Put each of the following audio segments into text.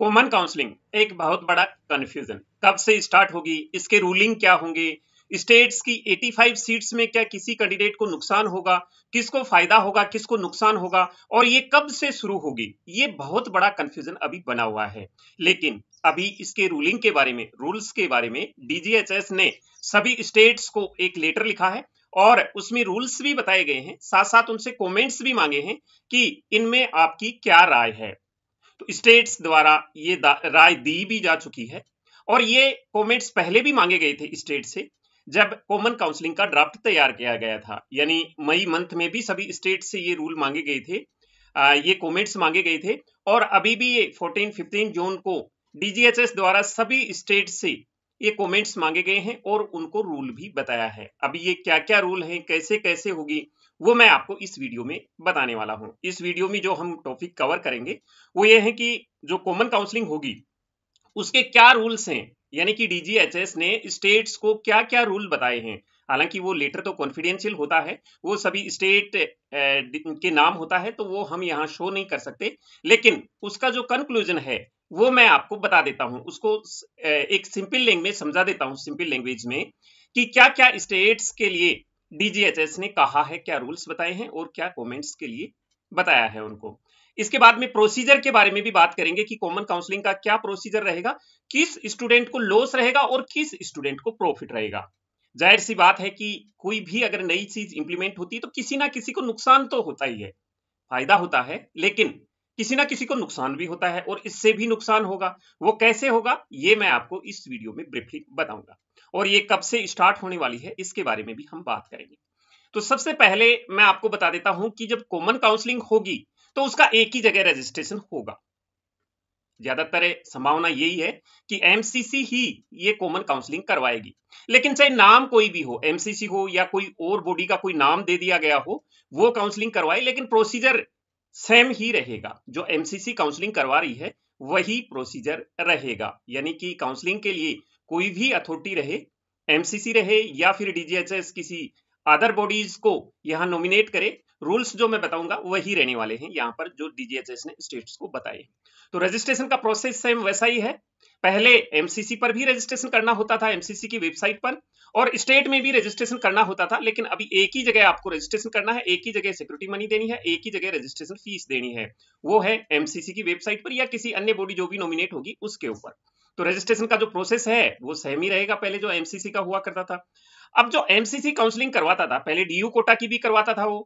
woman counselling एक बहुत बड़ा कन्फ्यूजन कब से स्टार्ट होगी इसके रूलिंग क्या होंगे स्टेट्स की 85 सीट्स में क्या किसी कैंडिडेट को नुकसान होगा किसको फायदा होगा किसको नुकसान होगा और ये कब से शुरू होगी ये बहुत बड़ा कंफ्यूजन अभी बना हुआ है लेकिन अभी इसके रूलिंग के बारे में रूल्स के बारे में डीजीएचएस ने सभी स्टेट्स को एक लेटर लिखा है और उसमें रूल्स भी बताए गए हैं साथ साथ उनसे कमेंट्स भी मांगे हैं कि इनमें आपकी क्या राय है तो स्टेट्स द्वारा ये राय दी भी जा चुकी है और ये कॉमेंट्स पहले भी मांगे गए थे स्टेट से जब कॉमन काउंसिलिंग का ड्राफ्ट तैयार किया गया था यानी मई मंथ में भी सभी स्टेट से ये रूल मांगे गए थे आ, ये कॉमेंट्स मांगे गए थे और अभी भी ये 14 15 जून को डीजीएचएस द्वारा सभी स्टेट से ये कॉमेंट्स मांगे गए हैं और उनको रूल भी बताया है अभी ये क्या क्या रूल हैं कैसे कैसे होगी वो मैं आपको इस वीडियो में बताने वाला हूँ इस वीडियो में जो हम टॉपिक कवर करेंगे वो ये है कि जो कॉमन काउंसलिंग होगी उसके क्या रूल्स हैं यानी कि डीजीएचएस ने स्टेट्स को क्या क्या रूल बताए हैं हालांकि वो लेटर तो कॉन्फिडेंशियल होता है वो सभी स्टेट के नाम होता है तो वो हम यहाँ शो नहीं कर सकते लेकिन उसका जो कंक्लूजन है वो मैं आपको बता देता हूँ उसको एक सिंपल लैंग्वेज समझा देता हूँ सिंपल लैंग्वेज में कि क्या क्या स्टेट्स के लिए डीजीएचएस ने कहा है क्या रूल्स बताए हैं और क्या कमेंट्स के लिए बताया है उनको इसके बाद में प्रोसीजर के बारे में भी बात करेंगे कि कॉमन काउंसलिंग का क्या प्रोसीजर रहेगा किस स्टूडेंट को लॉस रहेगा और किस स्टूडेंट को प्रॉफिट रहेगा जाहिर सी बात है कि कोई भी अगर नई चीज इंप्लीमेंट होती है तो किसी ना किसी को नुकसान तो होता ही है फायदा होता है लेकिन किसी ना किसी को नुकसान भी होता है और इससे भी नुकसान होगा वो कैसे होगा ये मैं आपको इस वीडियो में ब्रीफली बताऊंगा और ये कब से स्टार्ट होने वाली है इसके बारे में भी हम बात करेंगे तो सबसे पहले मैं आपको बता देता हूं कि जब कॉमन काउंसलिंग होगी तो उसका एक ही जगह रजिस्ट्रेशन होगा ज्यादातर संभावना यही है कि एमसीसी ही ये कॉमन काउंसलिंग करवाएगी लेकिन चाहे नाम कोई भी हो एमसीसी हो या कोई और बॉडी का कोई नाम दे दिया गया हो वो काउंसलिंग करवाए लेकिन प्रोसीजर सेम ही रहेगा जो एमसीसी काउंसलिंग करवा रही है वही प्रोसीजर रहेगा यानी कि काउंसलिंग के लिए कोई भी अथॉरिटी रहे एमसीसी रहे या फिर डीजीएचएस किसी अदर बॉडीज को यहाँ नॉमिनेट करे रूल्स जो मैं बताऊंगा वही रहने वाले हैं यहाँ पर जो डीजीएचएस ने स्टेट्स को बताए तो रजिस्ट्रेशन का प्रोसेस सेम वैसा ही है पहले एमसीसी पर भी रजिस्ट्रेशन करना होता था एमसीसी की वेबसाइट पर और स्टेट में भी रजिस्ट्रेशन करना होता था लेकिन अभी एक ही जगह आपको रजिस्ट्रेशन करना है एक ही जगह सिक्योरिटी मनी देनी है एक ही जगह रजिस्ट्रेशन फीस देनी है वो है एमसीसी की वेबसाइट पर या किसी अन्य बॉडी जो भी नॉमिनेट होगी उसके ऊपर तो रजिस्ट्रेशन का जो प्रोसेस है वो सेम ही रहेगा पहले जो एमसीसी का हुआ करता था अब जो एमसीसी काउंसलिंग करवाता था पहले डीयू कोटा की भी करवाता था वो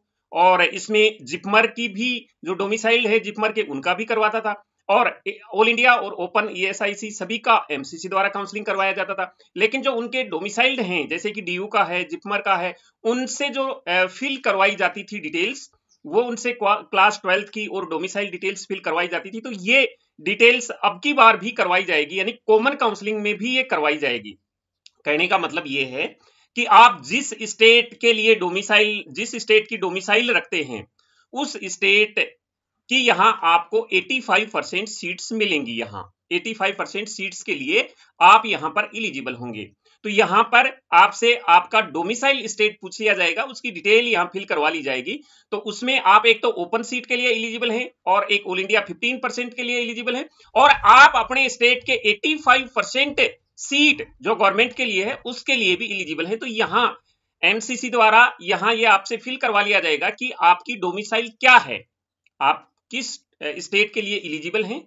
और इसमें जिपमर की भी जो डोमिसाइल है जिपमर के उनका भी करवाता था और ऑल इंडिया और ओपन ईएसआईसी e सभी का एमसीसी द्वारा काउंसलिंग करवाया जाता था लेकिन जो उनके डोमिसाइल्ड हैं जैसे कि डीयू का है जिपमर का है उनसे जो फिल करवाई जाती थी डिटेल्स वो उनसे क्लास ट्वेल्थ की और डोमिसाइल डिटेल्स फिल करवाई जाती थी तो ये डिटेल्स अब की बार भी करवाई जाएगी यानी कॉमन काउंसलिंग में भी ये करवाई जाएगी कहने का मतलब ये है कि आप जिस स्टेट के लिए डोमिसाइल जिस स्टेट की डोमिसाइल रखते हैं उस स्टेट कि यहां आपको 85 परसेंट सीट्स मिलेंगी यहां 85 परसेंट सीट्स के लिए आप यहां पर इलिजिबल होंगे तो यहां पर आपसे आपका डोमिसाइल स्टेट पूछ लिया जाएगा उसकी डिटेल यहां फिल करवा ली जाएगी तो उसमें आप एक तो ओपन सीट के लिए इलिजिबल हैं और एक ऑल इंडिया 15 परसेंट के लिए इलिजिबल हैं और आप अपने स्टेट के 85 परसेंट सीट जो गवर्नमेंट के लिए है उसके लिए भी इलिजिबल है तो यहां एमसीसी द्वारा यहां ये यह आपसे फिल करवा लिया जाएगा कि आपकी डोमिसाइल क्या है आप किस स्टेट के लिए इलिजिबल हैं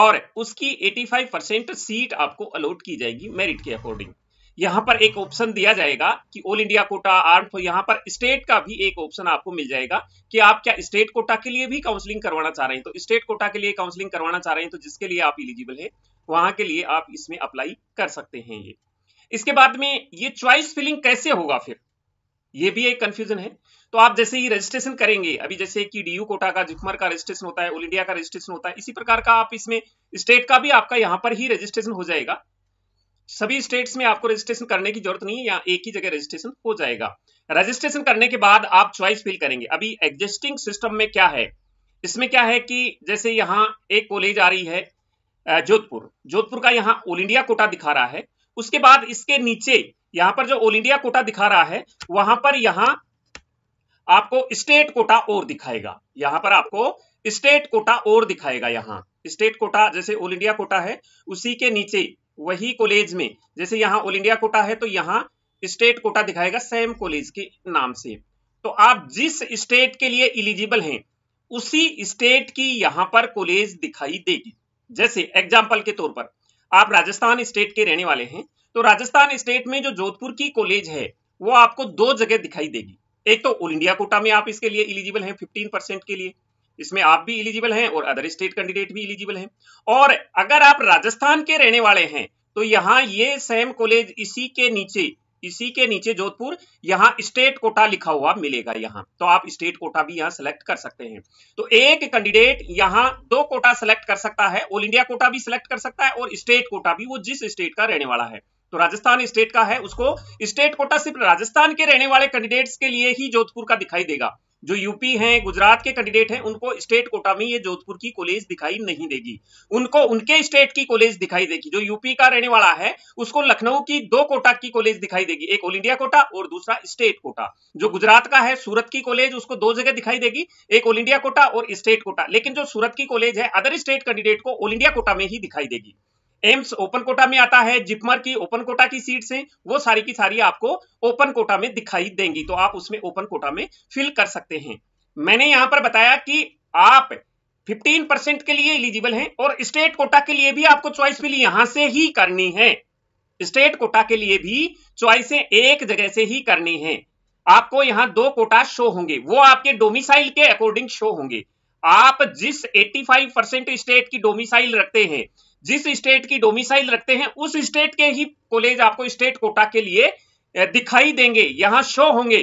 और उसकी 85 परसेंट सीट आपको अलॉट की जाएगी मेरिट के अकॉर्डिंग यहां पर एक ऑप्शन दिया जाएगा कि ऑल इंडिया कोटा आर्म तो पर स्टेट का भी एक ऑप्शन आपको मिल जाएगा कि आप क्या स्टेट कोटा के लिए भी काउंसलिंग करवाना चाह रहे हैं तो स्टेट कोटा के लिए काउंसलिंग करवाना चाह रहे हैं तो जिसके लिए आप इलिजिबल है वहां के लिए आप इसमें अप्लाई कर सकते हैं ये इसके बाद में ये चॉइस फिलिंग कैसे होगा फिर ये भी एक कंफ्यूजन है तो आप जैसे ही रजिस्ट्रेशन करेंगे अभी जैसे कि डीयू कोटा का जिकमर का रजिस्ट्रेशन होता है ऑल इंडिया का रजिस्ट्रेशन होता है इसी प्रकार का आप इसमें स्टेट का भी आपका यहाँ पर ही रजिस्ट्रेशन हो जाएगा सभी स्टेट्स में आपको रजिस्ट्रेशन करने की जरूरत नहीं है यहाँ एक ही जगह रजिस्ट्रेशन हो जाएगा रजिस्ट्रेशन करने के बाद आप चॉइस फिल करेंगे अभी एग्जिस्टिंग सिस्टम में क्या है इसमें क्या है कि जैसे यहाँ एक कॉलेज आ रही है जोधपुर जोधपुर का यहाँ ऑल इंडिया कोटा दिखा रहा है उसके बाद इसके नीचे यहाँ पर जो ऑल इंडिया कोटा दिखा रहा है वहां पर यहाँ आपको स्टेट कोटा और दिखाएगा यहां पर आपको स्टेट कोटा और दिखाएगा यहाँ स्टेट कोटा जैसे ऑल इंडिया कोटा है उसी के नीचे वही कॉलेज में जैसे यहाँ ऑल इंडिया कोटा है तो यहाँ स्टेट कोटा दिखाएगा सेम कॉलेज के नाम से तो आप जिस स्टेट के लिए इलिजिबल हैं उसी स्टेट की यहाँ पर कॉलेज दिखाई देगी जैसे एग्जाम्पल के तौर पर आप राजस्थान स्टेट के रहने वाले हैं तो राजस्थान स्टेट में जो जोधपुर की कॉलेज है वो आपको दो जगह दिखाई देगी एक तो ऑल इंडिया कोटा में आप इसके लिए इलिजिबल हैं 15 परसेंट के लिए इसमें आप भी इलिजिबल हैं और अदर स्टेट कैंडिडेट भी इलिजिबल हैं और अगर आप राजस्थान के रहने वाले हैं तो यहाँ ये सेम कॉलेज इसी के नीचे इसी के नीचे जोधपुर यहाँ स्टेट कोटा लिखा हुआ मिलेगा यहाँ तो आप स्टेट कोटा भी यहाँ सेलेक्ट कर सकते हैं तो एक कैंडिडेट यहाँ दो कोटा सिलेक्ट कर सकता है ऑल इंडिया कोटा भी सिलेक्ट कर सकता है और स्टेट कोटा भी वो जिस स्टेट का रहने वाला है तो राजस्थान स्टेट का है उसको स्टेट कोटा सिर्फ राजस्थान के रहने वाले कैंडिडेट्स के लिए ही जोधपुर का दिखाई देगा जो यूपी हैं गुजरात के कैंडिडेट हैं उनको स्टेट कोटा में ये जोधपुर की कॉलेज दिखाई नहीं देगी उनको उनके स्टेट की कॉलेज दिखाई देगी जो यूपी का रहने वाला है उसको लखनऊ की दो कोटा की कॉलेज दिखाई देगी एक ऑल इंडिया कोटा और दूसरा स्टेट कोटा जो गुजरात का है सूरत की कॉलेज उसको दो जगह दिखाई देगी एक ऑल इंडिया कोटा और स्टेट कोटा लेकिन जो सूरत की कॉलेज है अदर स्टेट कैंडिडेट को ऑल इंडिया कोटा में ही दिखाई देगी एम्स ओपन कोटा में आता है जिपमर की ओपन कोटा की सीट्स हैं वो सारी की सारी आपको ओपन कोटा में दिखाई देंगी तो आप उसमें ओपन कोटा में फिल कर सकते हैं मैंने यहां पर बताया कि आप 15 परसेंट के लिए एलिजिबल हैं और स्टेट कोटा के लिए भी आपको चॉइस मिली यहां से ही करनी है स्टेट कोटा के लिए भी चॉइसें एक जगह से ही करनी है आपको यहां दो कोटा शो होंगे वो आपके डोमिसाइल के अकॉर्डिंग शो होंगे आप जिस 85 परसेंट स्टेट की डोमिसाइल रखते हैं जिस स्टेट की डोमिसाइल रखते हैं उस स्टेट के ही कॉलेज आपको स्टेट कोटा के लिए दिखाई देंगे यहां शो होंगे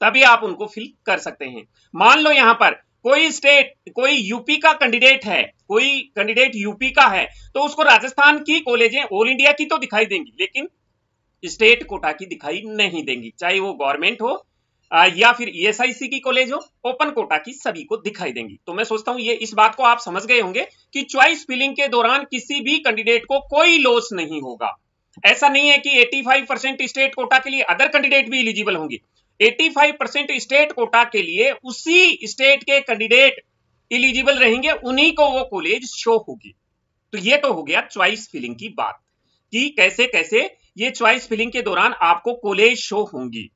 तभी आप उनको फिल कर सकते हैं मान लो यहां पर कोई स्टेट कोई यूपी का कैंडिडेट है कोई कैंडिडेट यूपी का है तो उसको राजस्थान की कॉलेजें ऑल इंडिया की तो दिखाई देंगी लेकिन स्टेट कोटा की दिखाई नहीं देंगी चाहे वो गवर्नमेंट हो या फिर ई e की कॉलेज हो ओपन कोटा की सभी को दिखाई देंगी तो मैं सोचता हूं ये इस बात को आप समझ गए होंगे कि चॉइस फिलिंग के दौरान किसी भी कैंडिडेट को कोई लॉस नहीं होगा ऐसा नहीं है कि 85 परसेंट स्टेट कोटा के लिए अदर कैंडिडेट भी इलिजिबल होंगे 85 परसेंट स्टेट कोटा के लिए उसी स्टेट के कैंडिडेट इलिजिबल रहेंगे उन्हीं को वो कॉलेज शो होगी तो ये तो हो गया च्वाइस फिलिंग की बात कि कैसे कैसे ये च्वाइस फिलिंग के दौरान आपको कॉलेज शो होंगी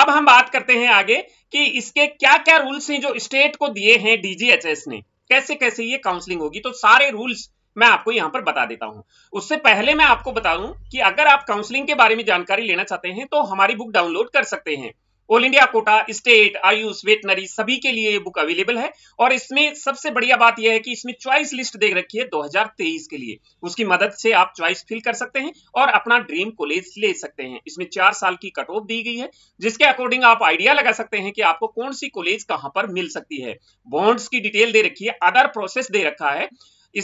अब हम बात करते हैं आगे कि इसके क्या क्या रूल्स हैं जो स्टेट को दिए हैं डीजीएचएस ने कैसे कैसे ये काउंसलिंग होगी तो सारे रूल्स मैं आपको यहां पर बता देता हूं उससे पहले मैं आपको बता दूं कि अगर आप काउंसलिंग के बारे में जानकारी लेना चाहते हैं तो हमारी बुक डाउनलोड कर सकते हैं all India quota state AYUSH veterinary सभी के लिए बुक अवेलेबल है और इसमें सबसे बढ़िया बात यह है कि इसमें चॉइस लिस्ट देख रखी है 2023 के लिए उसकी मदद से आप चॉइस फिल कर सकते हैं और अपना ड्रीम कॉलेज ले सकते हैं इसमें चार साल की कट ऑफ दी गई है जिसके अकॉर्डिंग आप आइडिया लगा सकते हैं कि आपको कौन सी कॉलेज कहां पर मिल सकती है बॉन्ड्स की डिटेल दे रखी है अदर प्रोसेस दे रखा है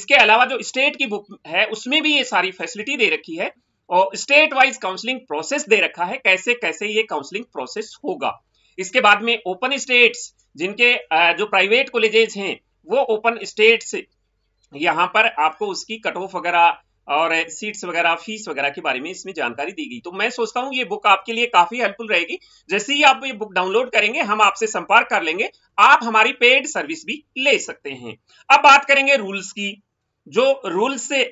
इसके अलावा जो स्टेट की बुक है उसमें भी ये सारी फैसिलिटी दे रखी है और स्टेट वाइज काउंसलिंग प्रोसेस दे रखा है कैसे कैसे ये काउंसलिंग प्रोसेस होगा इसके बाद में ओपन स्टेट्स जिनके जो प्राइवेट कॉलेजेस हैं वो ओपन स्टेट्स यहाँ पर आपको उसकी कट ऑफ वगैरह और सीट्स वगैरह फीस वगैरह के बारे में इसमें जानकारी दी गई तो मैं सोचता हूँ ये बुक आपके लिए काफी हेल्पफुल रहेगी जैसे ही आप ये बुक डाउनलोड करेंगे हम आपसे संपर्क कर लेंगे आप हमारी पेड सर्विस भी ले सकते हैं अब बात करेंगे रूल्स की जो रूल्स से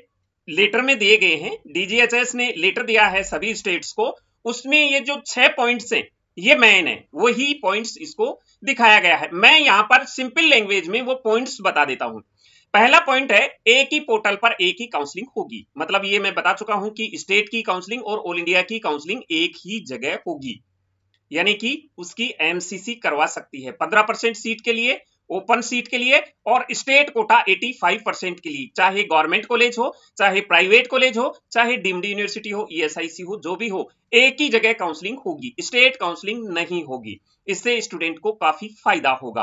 लेटर में दिए गए हैं डीजीएचएस ने लेटर दिया है सभी स्टेट्स को उसमें ये जो छह पॉइंट्स हैं ये मैन है वही पॉइंट्स इसको दिखाया गया है मैं यहां पर सिंपल लैंग्वेज में वो पॉइंट्स बता देता हूं पहला पॉइंट है एक ही पोर्टल पर एक ही काउंसलिंग होगी मतलब ये मैं बता चुका हूं कि स्टेट की काउंसलिंग और ऑल इंडिया की काउंसलिंग एक ही जगह होगी यानी कि उसकी एमसीसी करवा सकती है पंद्रह परसेंट सीट के लिए ओपन सीट के लिए और स्टेट कोटा 85 परसेंट के लिए चाहे गवर्नमेंट कॉलेज हो चाहे प्राइवेट कॉलेज हो चाहे डीम्ड यूनिवर्सिटी हो ईएसआईसी e हो जो भी हो एक ही जगह काउंसलिंग होगी स्टेट काउंसलिंग नहीं होगी इससे स्टूडेंट को काफी फायदा होगा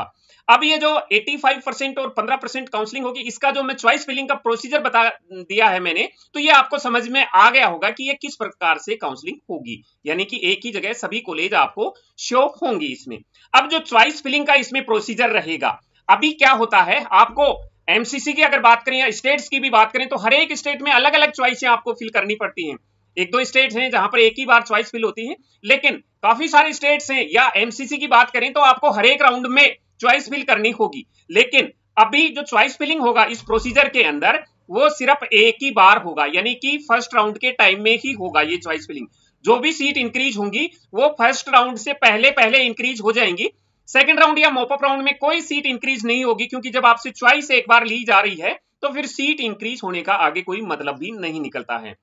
अब ये जो 85 परसेंट और 15 परसेंट काउंसलिंग होगी इसका जो मैं चॉइस फिलिंग का प्रोसीजर बता दिया है मैंने तो ये आपको समझ में आ गया होगा कि ये किस प्रकार से काउंसलिंग होगी यानी कि एक ही जगह सभी कॉलेज आपको शो होंगी इसमें अब जो चॉइस फिलिंग का इसमें प्रोसीजर रहेगा अभी क्या होता है आपको एमसीसी की अगर बात करें या स्टेट्स की भी बात करें तो हर एक स्टेट में अलग अलग चॉइसें आपको फिल करनी पड़ती हैं एक दो स्टेट्स हैं जहां पर एक ही बार चॉइस फिल होती है लेकिन काफी सारे स्टेट्स हैं या एमसीसी की बात करें तो आपको हर एक राउंड में च्वाइस फिल करनी होगी लेकिन अभी जो च्वाइस फिलिंग होगा इस प्रोसीजर के अंदर वो सिर्फ एक ही बार होगा यानी कि फर्स्ट राउंड के टाइम में ही होगा ये चॉइस फिलिंग जो भी सीट इंक्रीज होंगी वो फर्स्ट राउंड से पहले पहले इंक्रीज हो जाएंगी सेकेंड राउंड या मोपअप राउंड में कोई सीट इंक्रीज नहीं होगी क्योंकि जब आपसे च्वाइस एक बार ली जा रही है तो फिर सीट इंक्रीज होने का आगे कोई मतलब भी नहीं निकलता है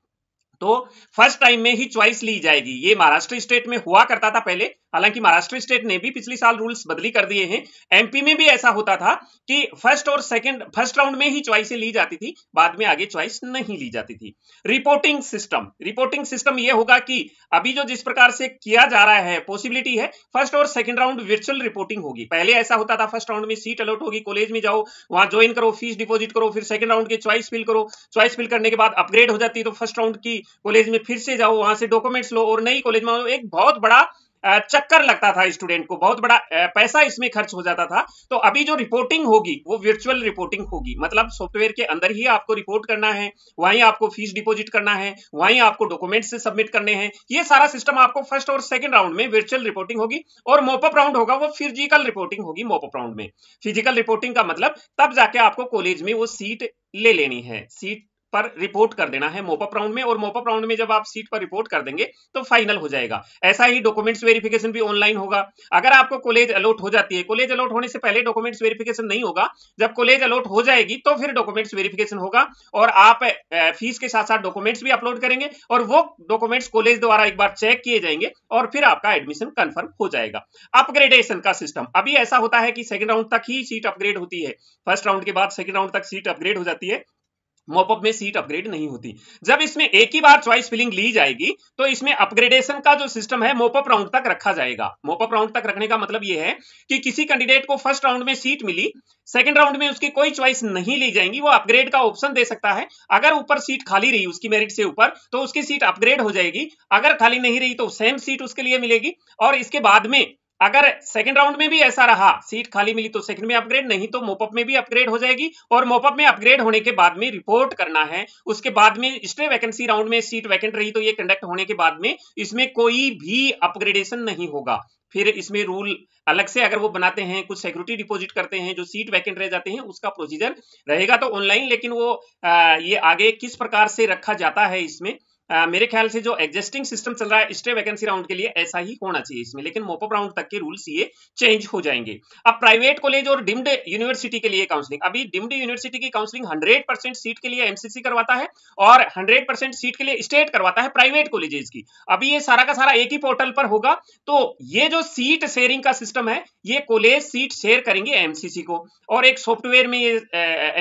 तो फर्स्ट टाइम में ही च्वाइस ली जाएगी ये महाराष्ट्र स्टेट में हुआ करता था पहले हालांकि महाराष्ट्र स्टेट ने भी पिछले साल रूल्स बदली कर दिए हैं एमपी में भी ऐसा होता था कि फर्स्ट और सेकंड फर्स्ट राउंड में ही च्वाइसें ली जाती थी बाद में आगे च्वाइस नहीं ली जाती थी रिपोर्टिंग सिस्टम रिपोर्टिंग सिस्टम यह होगा कि अभी जो जिस प्रकार से किया जा रहा है पॉसिबिलिटी है फर्स्ट और सेकंड राउंड वर्चुअल रिपोर्टिंग होगी पहले ऐसा होता था फर्स्ट राउंड में सीट अलॉट होगी कॉलेज में जाओ वहां ज्वाइन करो फीस डिपोजिट करो फिर सेकंड राउंड की च्वाइस फिल करो च्वाइस फिल करने के बाद अपग्रेड हो जाती है तो फर्स्ट राउंड की कॉलेज में फिर से जाओ वहां से डॉक्यूमेंट्स लो और नई कॉलेज में एक बहुत बड़ा चक्कर लगता था स्टूडेंट को बहुत बड़ा पैसा इसमें खर्च हो जाता था तो अभी जो रिपोर्टिंग होगी वो वर्चुअल रिपोर्टिंग होगी मतलब सॉफ्टवेयर के अंदर ही आपको रिपोर्ट करना है वहीं आपको फीस डिपॉजिट करना है वहीं आपको डॉक्यूमेंट्स से सबमिट करने हैं ये सारा सिस्टम आपको फर्स्ट और सेकंड राउंड में वर्चुअल रिपोर्टिंग होगी और मोपअप राउंड होगा वो फिजिकल रिपोर्टिंग होगी मोपअप राउंड में फिजिकल रिपोर्टिंग का मतलब तब जाके आपको कॉलेज में वो सीट ले लेनी है सीट पर रिपोर्ट कर देना है मोपअप राउंड में और मोपअप राउंड में जब आप सीट पर रिपोर्ट कर देंगे तो फाइनल हो जाएगा ऐसा ही डॉक्यूमेंट्स वेरिफिकेशन भी ऑनलाइन होगा अगर आपको कॉलेज अलॉट हो जाती है कॉलेज अलॉट होने से पहले डॉक्यूमेंट्स वेरिफिकेशन नहीं होगा जब कॉलेज अलॉट हो जाएगी तो फिर डॉक्यूमेंट्स वेरिफिकेशन होगा और आप फीस के साथ साथ डॉक्यूमेंट्स भी अपलोड करेंगे और वो डॉक्यूमेंट्स कॉलेज द्वारा एक बार चेक किए जाएंगे और फिर आपका एडमिशन कन्फर्म हो जाएगा अपग्रेडेशन का सिस्टम अभी ऐसा होता है कि सेकंड राउंड तक ही सीट अपग्रेड होती है फर्स्ट राउंड के बाद सेकंड राउंड तक सीट अपग्रेड हो जाती है मॉपअप में सीट अपग्रेड नहीं होती जब इसमें एक ही बार चॉइस फिलिंग ली जाएगी तो इसमें अपग्रेडेशन का जो सिस्टम है मोपअप राउंड तक रखा जाएगा मोपअप राउंड तक रखने का मतलब यह है कि किसी कैंडिडेट को फर्स्ट राउंड में सीट मिली सेकंड राउंड में उसकी कोई चॉइस नहीं ली जाएंगी वो अपग्रेड का ऑप्शन दे सकता है अगर ऊपर सीट खाली रही उसकी मेरिट से ऊपर तो उसकी सीट अपग्रेड हो जाएगी अगर खाली नहीं रही तो सेम सीट उसके लिए मिलेगी और इसके बाद में अगर सेकंड राउंड में भी ऐसा रहा सीट खाली मिली तो सेकंड में अपग्रेड नहीं तो मोपअप में भी अपग्रेड हो जाएगी और मोपअप में अपग्रेड होने के बाद में रिपोर्ट करना है उसके बाद में स्टे वैकेंसी राउंड में सीट वैकेंट रही तो ये कंडक्ट होने के बाद में इसमें कोई भी अपग्रेडेशन नहीं होगा फिर इसमें रूल अलग से अगर वो बनाते हैं कुछ सिक्योरिटी डिपॉजिट करते हैं जो सीट वैकेंट रह जाते हैं उसका प्रोसीजर रहेगा तो ऑनलाइन लेकिन वो आ, ये आगे किस प्रकार से रखा जाता है इसमें आ, मेरे ख्याल से जो एग्जिस्टिंग सिस्टम चल रहा है स्टे वैकेंसी राउंड के लिए ऐसा ही होना चाहिए इसमें लेकिन मोपअप राउंड तक के रूल्स ये चेंज हो जाएंगे अब प्राइवेट कॉलेज और डिम्ड यूनिवर्सिटी के लिए काउंसलिंग अभी डिम्ड यूनिवर्सिटी की काउंसलिंग हंड्रेड परसेंट सीट के लिए एमसीसी करवाता है और हंड्रेड सीट के लिए स्टेट करवाता है प्राइवेट कॉलेजेस की अभी ये सारा का सारा एक ही पोर्टल पर होगा तो ये जो सीट शेयरिंग का सिस्टम है ये कॉलेज सीट शेयर करेंगे एमसीसी को और एक सॉफ्टवेयर में ये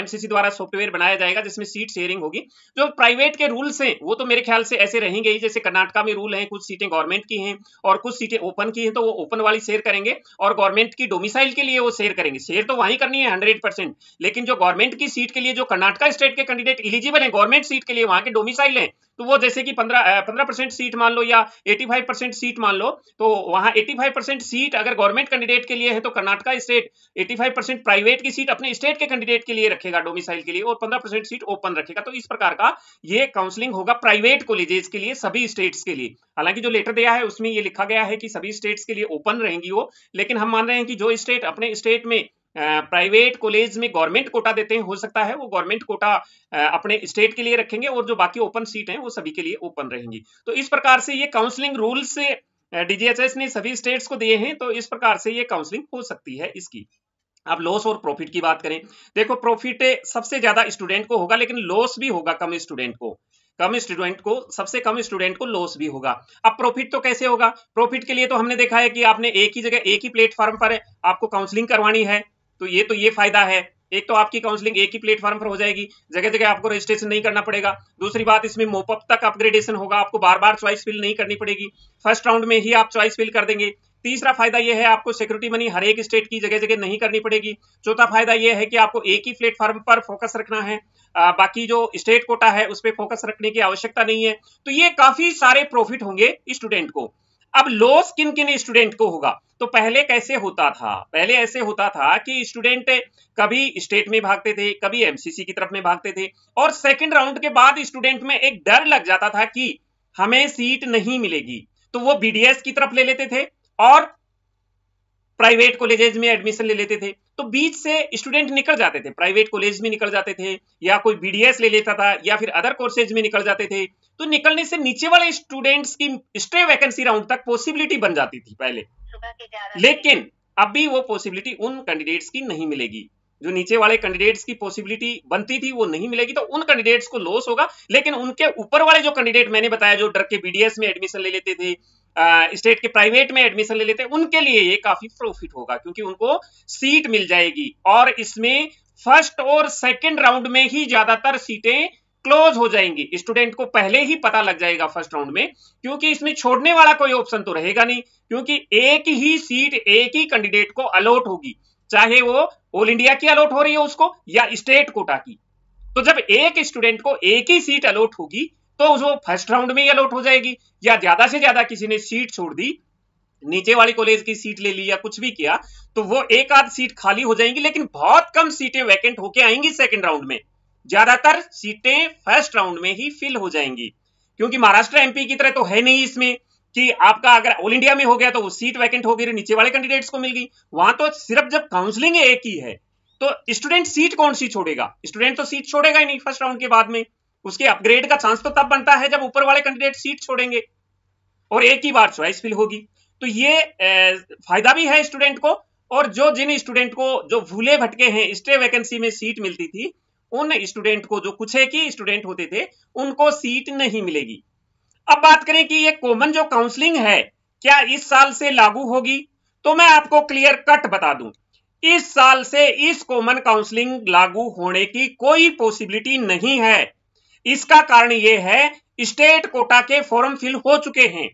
एमसीसी द्वारा सॉफ्टवेयर बनाया जाएगा जिसमें सीट शेयरिंग होगी जो प्राइवेट के रूल्स हैं वो तो मेरे ख्याल ख्याल से ऐसे रहेंगे ही जैसे कर्नाटका में रूल है कुछ सीटें गवर्नमेंट की हैं और कुछ सीटें ओपन की हैं तो वो ओपन वाली शेयर करेंगे और गवर्नमेंट की डोमिसाइल के लिए वो शेयर करेंगे शेयर तो वहीं करनी है हंड्रेड परसेंट लेकिन जो गवर्नमेंट की सीट के लिए जो कर्नाटका स्टेट के कैंडिडेट इलिजिबल है गवर्नमेंट सीट के लिए वहां के डोमिसाइल है तो वो जैसे कि पंद्रह पंद्रह परसेंट सीट मान लो या एटी फाइव परसेंट सीट मान लो तो वहां एटी फाइव परसेंट सीट अगर गवर्नमेंट कैंडिडेट के लिए है तो Karnataka state eighty five percent private की सीट अपने स्टेट के कैंडिडेट के लिए रखेगा डोमिसाइल के लिए और पंद्रह परसेंट सीट ओपन रखेगा तो इस प्रकार का ये काउंसलिंग होगा प्राइवेट कॉलेजेस के लिए सभी स्टेट्स के लिए हालांकि जो लेटर दिया है उसमें ये लिखा गया है कि सभी स्टेट्स के लिए ओपन रहेंगी वो लेकिन हम मान रहे हैं कि जो स्टेट अपने स्टेट में प्राइवेट कॉलेज में गवर्नमेंट कोटा देते हैं हो सकता है वो गवर्नमेंट कोटा अपने स्टेट के लिए रखेंगे और जो बाकी ओपन सीट हैं वो सभी के लिए ओपन रहेंगी तो इस प्रकार से ये काउंसलिंग रूल से डीजीएचएस ने सभी स्टेट्स को दिए हैं तो इस प्रकार से ये काउंसलिंग हो सकती है इसकी अब लॉस और प्रॉफिट की बात करें देखो प्रॉफिट सबसे ज्यादा स्टूडेंट को होगा लेकिन लॉस भी होगा कम स्टूडेंट को कम स्टूडेंट को सबसे कम स्टूडेंट को लॉस भी होगा अब प्रॉफिट तो कैसे होगा प्रॉफिट के लिए तो हमने देखा है कि आपने एक ही जगह एक ही प्लेटफॉर्म पर आपको काउंसलिंग करवानी है तो ये तो ये फायदा है एक तो आपकी काउंसलिंग एक ही प्लेटफॉर्म पर हो जाएगी जगह जगह आपको रजिस्ट्रेशन नहीं करना पड़ेगा दूसरी बात इसमें मोपअप तक अपग्रेडेशन होगा आपको बार बार चॉइस फिल नहीं करनी पड़ेगी फर्स्ट राउंड में ही आप चॉइस फिल कर देंगे तीसरा फायदा यह है आपको सिक्योरिटी मनी हर एक स्टेट की जगह जगह नहीं करनी पड़ेगी चौथा फायदा यह है कि आपको एक ही प्लेटफॉर्म पर फोकस रखना है आ, बाकी जो स्टेट कोटा है उस पर फोकस रखने की आवश्यकता नहीं है तो ये काफी सारे प्रॉफिट होंगे स्टूडेंट को अब लॉस किन किन स्टूडेंट को होगा तो पहले कैसे होता था पहले ऐसे होता था कि स्टूडेंट कभी स्टेट में भागते थे कभी एमसीसी की तरफ में भागते थे और सेकंड राउंड के बाद स्टूडेंट में एक डर लग जाता था कि हमें सीट नहीं मिलेगी तो वो बीडीएस की तरफ ले लेते थे और प्राइवेट कॉलेजेस में एडमिशन ले लेते थे तो बीच से स्टूडेंट निकल जाते थे प्राइवेट कॉलेज में निकल जाते थे या कोई बीडीएस ले लेता था या फिर अदर कोर्सेज में निकल जाते थे तो निकलने से नीचे वाले स्टूडेंट्स की स्टे वैकेंसी राउंड तक पॉसिबिलिटी बन जाती थी पहले लेकिन अभी वो पॉसिबिलिटी उन कैंडिडेट्स की नहीं मिलेगी जो नीचे वाले कैंडिडेट्स की पॉसिबिलिटी बनती थी वो नहीं मिलेगी तो उन कैंडिडेट्स को लॉस होगा लेकिन उनके ऊपर वाले जो कैंडिडेट मैंने बताया जो डर के बीडीएस में एडमिशन ले लेते थे स्टेट के प्राइवेट में एडमिशन ले लेते हैं उनके लिए ये काफी प्रॉफिट होगा क्योंकि उनको सीट मिल जाएगी और इसमें फर्स्ट और सेकंड राउंड में ही ज्यादातर सीटें क्लोज हो जाएंगी स्टूडेंट को पहले ही पता लग जाएगा फर्स्ट राउंड में क्योंकि इसमें छोड़ने वाला कोई ऑप्शन तो रहेगा नहीं क्योंकि एक ही सीट एक ही कैंडिडेट को अलॉट होगी चाहे वो ऑल इंडिया की अलॉट हो रही हो उसको या स्टेट कोटा की तो जब एक स्टूडेंट को एक ही सीट अलॉट होगी तो वो फर्स्ट राउंड में ही अलॉट हो जाएगी या ज्यादा से ज्यादा किसी ने सीट छोड़ दी नीचे वाली कॉलेज की सीट ले ली या कुछ भी किया तो वो एक आध सीट खाली हो जाएंगी लेकिन बहुत कम सीटें वैकेंट होके आएंगी सेकंड राउंड में ज्यादातर सीटें फर्स्ट राउंड में ही फिल हो जाएंगी क्योंकि महाराष्ट्र एमपी की तरह तो है नहीं इसमें कि आपका अगर ऑल इंडिया में हो गया तो वो सीट वैकेंट हो गई नीचे वाले कैंडिडेट्स को मिल गई वहां तो सिर्फ जब काउंसलिंग एक ही है तो स्टूडेंट सीट कौन सी छोड़ेगा स्टूडेंट तो सीट छोड़ेगा ही नहीं फर्स्ट राउंड के बाद में उसके अपग्रेड का चांस तो तब बनता है जब ऊपर वाले कैंडिडेट सीट छोड़ेंगे और एक ही बार चॉइस फिल होगी तो ये ए, फायदा भी है स्टूडेंट को और जो जिन स्टूडेंट को जो भूले भटके हैं स्टे वैकेंसी में सीट मिलती थी उन स्टूडेंट को जो कुछ एक ही स्टूडेंट होते थे उनको सीट नहीं मिलेगी अब बात करें कि ये कॉमन जो काउंसलिंग है क्या इस साल से लागू होगी तो मैं आपको क्लियर कट बता दूं इस साल से इस कॉमन काउंसलिंग लागू होने की कोई पॉसिबिलिटी नहीं है इसका कारण यह है स्टेट कोटा के फॉर्म फिल हो चुके हैं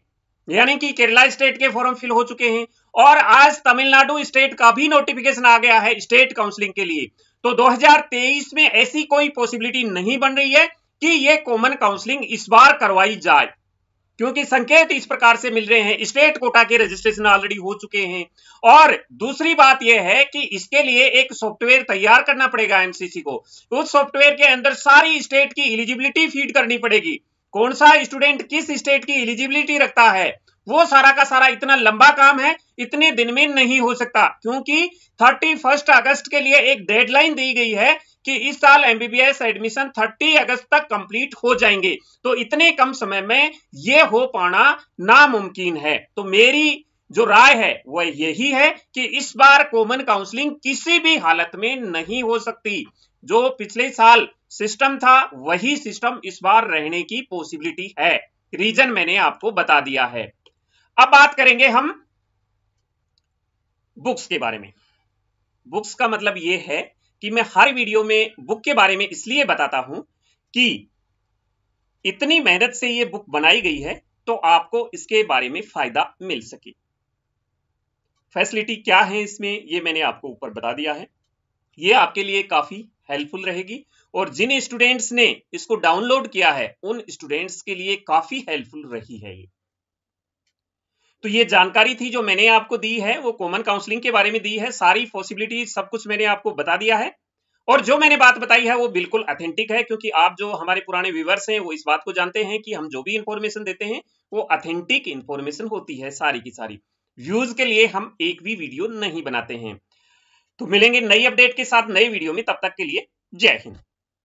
यानी कि केरला स्टेट के फॉर्म फिल हो चुके हैं और आज तमिलनाडु स्टेट का भी नोटिफिकेशन आ गया है स्टेट काउंसलिंग के लिए तो 2023 में ऐसी कोई पॉसिबिलिटी नहीं बन रही है कि ये कॉमन काउंसलिंग इस बार करवाई जाए क्योंकि संकेत इस प्रकार से मिल रहे हैं स्टेट कोटा के रजिस्ट्रेशन ऑलरेडी हो चुके हैं और दूसरी बात यह है कि इसके लिए एक सॉफ्टवेयर तैयार करना पड़ेगा एमसीसी को उस सॉफ्टवेयर के अंदर सारी स्टेट की इलिजिबिलिटी फीड करनी पड़ेगी कौन सा स्टूडेंट किस स्टेट की इलिजिबिलिटी रखता है वो सारा का सारा इतना लंबा काम है इतने दिन में नहीं हो सकता क्योंकि थर्टी फर्स्ट अगस्त के लिए एक डेडलाइन दी गई है कि इस साल एमबीबीएस एडमिशन 30 अगस्त तक कंप्लीट हो जाएंगे तो इतने कम समय में ये हो पाना नामुमकिन है तो मेरी जो राय है वह यही है कि इस बार कॉमन काउंसलिंग किसी भी हालत में नहीं हो सकती जो पिछले साल सिस्टम था वही सिस्टम इस बार रहने की पॉसिबिलिटी है रीजन मैंने आपको बता दिया है अब बात करेंगे हम बुक्स के बारे में बुक्स का मतलब यह है कि मैं हर वीडियो में बुक के बारे में इसलिए बताता हूं कि इतनी मेहनत से यह बुक बनाई गई है तो आपको इसके बारे में फायदा मिल सके फैसिलिटी क्या है इसमें यह मैंने आपको ऊपर बता दिया है यह आपके लिए काफी हेल्पफुल रहेगी और जिन स्टूडेंट्स ने इसको डाउनलोड किया है उन स्टूडेंट्स के लिए काफी हेल्पफुल रही है ये तो ये जानकारी थी जो मैंने आपको दी है वो कॉमन काउंसलिंग के बारे में दी है सारी पॉसिबिलिटी सब कुछ मैंने आपको बता दिया है और जो मैंने बात बताई है वो बिल्कुल अथेंटिक है क्योंकि आप जो हमारे पुराने व्यूवर्स हैं वो इस बात को जानते हैं कि हम जो भी इंफॉर्मेशन देते हैं वो अथेंटिक इंफॉर्मेशन होती है सारी की सारी व्यूज के लिए हम एक भी वीडियो नहीं बनाते हैं तो मिलेंगे नई अपडेट के साथ नई वीडियो में तब तक के लिए जय हिंद